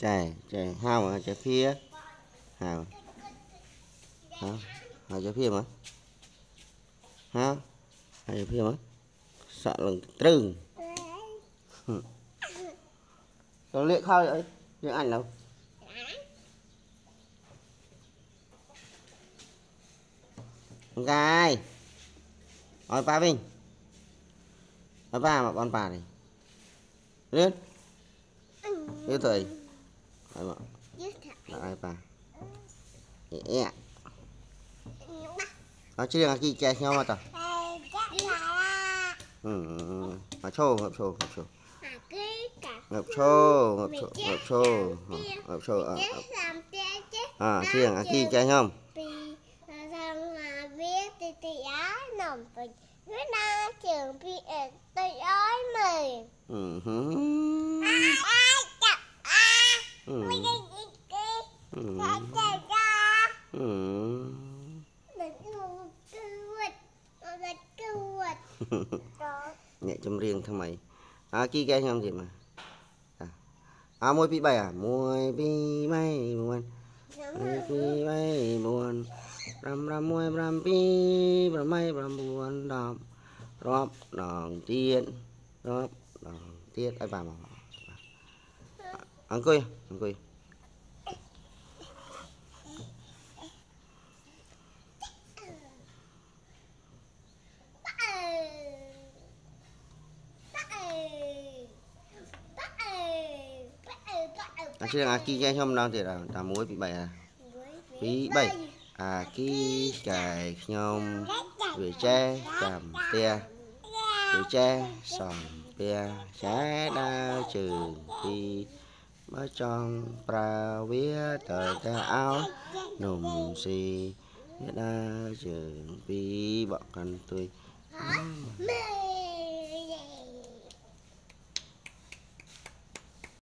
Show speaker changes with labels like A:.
A: chạy chạy hao mà chạy phía hao hao chạy phía mà hao hao chạy phía mà sợ lần trừng còn liệt khao vậy những ảnh đâu con gái ôi ba mình ôi ba mà con bà này lên yêu thời phải không là ai ba yeah. nó chưa là gì chơi nhau mà ta ờ, ừ, ừ, ừ. mà xô ngập xô ngập ngập xô ngập xô ngập xô ngập xô à à chưa ờ, là gì chơi không biết thì thì á nằm với na trường bị tôi ói mờ អ្នកចម្រៀងថ្មីអាគីកែខ្ញុំទៀតមកអា1 2 3អា1 2 3 4 1 2 3 4 5 6 7 8 9 10រាប់ដងទៀតរាប់ដងទៀតឲ្យបាទមកអង្គុយអង្គុយ 아시랑 아끼게 형남들아 다 모이 비바야 비바이 아끼 cái nhóm về che cầm tia về che sòng tia trái đa trường thì mới trong pra vía tờ ca áo nùng si đa trường vì bọn con tôi